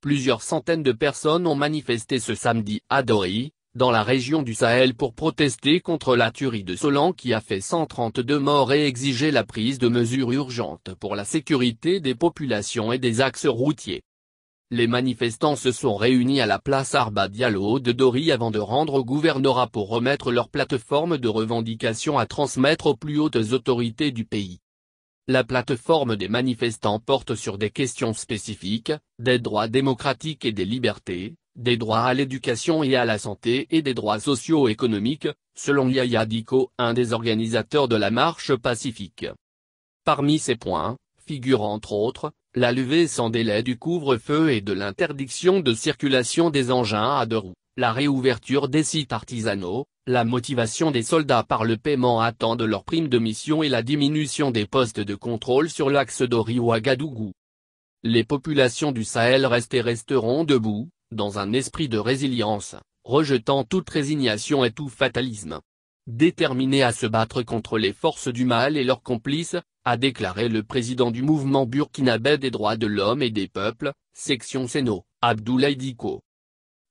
plusieurs centaines de personnes ont manifesté ce samedi à Dori, dans la région du Sahel pour protester contre la tuerie de Solan qui a fait 132 morts et exiger la prise de mesures urgentes pour la sécurité des populations et des axes routiers. Les manifestants se sont réunis à la place Arba Diallo de Dori avant de rendre au gouvernorat pour remettre leur plateforme de revendications à transmettre aux plus hautes autorités du pays. La plateforme des manifestants porte sur des questions spécifiques, des droits démocratiques et des libertés, des droits à l'éducation et à la santé et des droits socio-économiques, selon Yaya Diko, un des organisateurs de la marche pacifique. Parmi ces points, figurent entre autres, la levée sans délai du couvre-feu et de l'interdiction de circulation des engins à deux roues la réouverture des sites artisanaux, la motivation des soldats par le paiement à temps de leurs primes de mission et la diminution des postes de contrôle sur l'axe d'Oriouagadougou. Les populations du Sahel restent et resteront debout, dans un esprit de résilience, rejetant toute résignation et tout fatalisme. Déterminés à se battre contre les forces du mal et leurs complices, a déclaré le président du mouvement burkinabé des droits de l'homme et des peuples, section Seno, Abdoulaye Diko.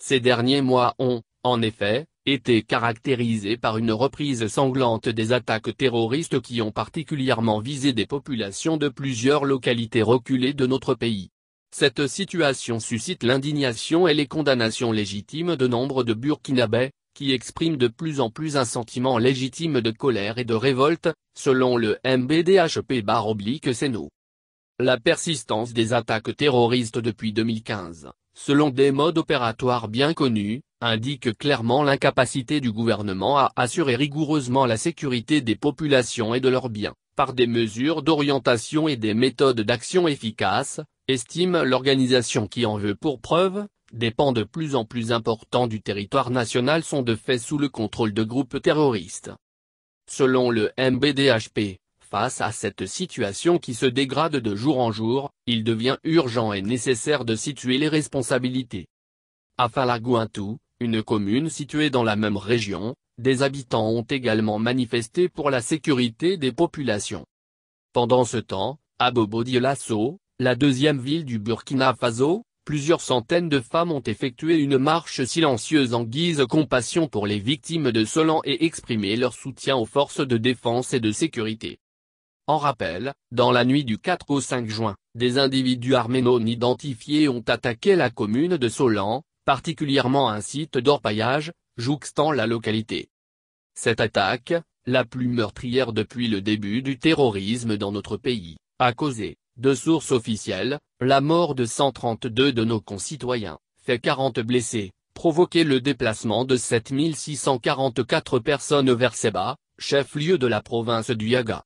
Ces derniers mois ont, en effet, été caractérisés par une reprise sanglante des attaques terroristes qui ont particulièrement visé des populations de plusieurs localités reculées de notre pays. Cette situation suscite l'indignation et les condamnations légitimes de nombre de Burkinabés, qui expriment de plus en plus un sentiment légitime de colère et de révolte, selon le MBDHP oblique La persistance des attaques terroristes depuis 2015 selon des modes opératoires bien connus, indique clairement l'incapacité du gouvernement à assurer rigoureusement la sécurité des populations et de leurs biens, par des mesures d'orientation et des méthodes d'action efficaces, estime l'organisation qui en veut pour preuve, des pans de plus en plus importants du territoire national sont de fait sous le contrôle de groupes terroristes. Selon le MBDHP, Face à cette situation qui se dégrade de jour en jour, il devient urgent et nécessaire de situer les responsabilités. À Falagouintou, une commune située dans la même région, des habitants ont également manifesté pour la sécurité des populations. Pendant ce temps, à Bobo-Dioulasso, la deuxième ville du Burkina Faso, plusieurs centaines de femmes ont effectué une marche silencieuse en guise de compassion pour les victimes de Solan et exprimé leur soutien aux forces de défense et de sécurité. En rappel, dans la nuit du 4 au 5 juin, des individus armés non identifiés ont attaqué la commune de Solan, particulièrement un site d'orpaillage, jouxtant la localité. Cette attaque, la plus meurtrière depuis le début du terrorisme dans notre pays, a causé, de sources officielles, la mort de 132 de nos concitoyens, fait 40 blessés, provoqué le déplacement de 7644 personnes vers Seba, chef-lieu de la province du Yaga.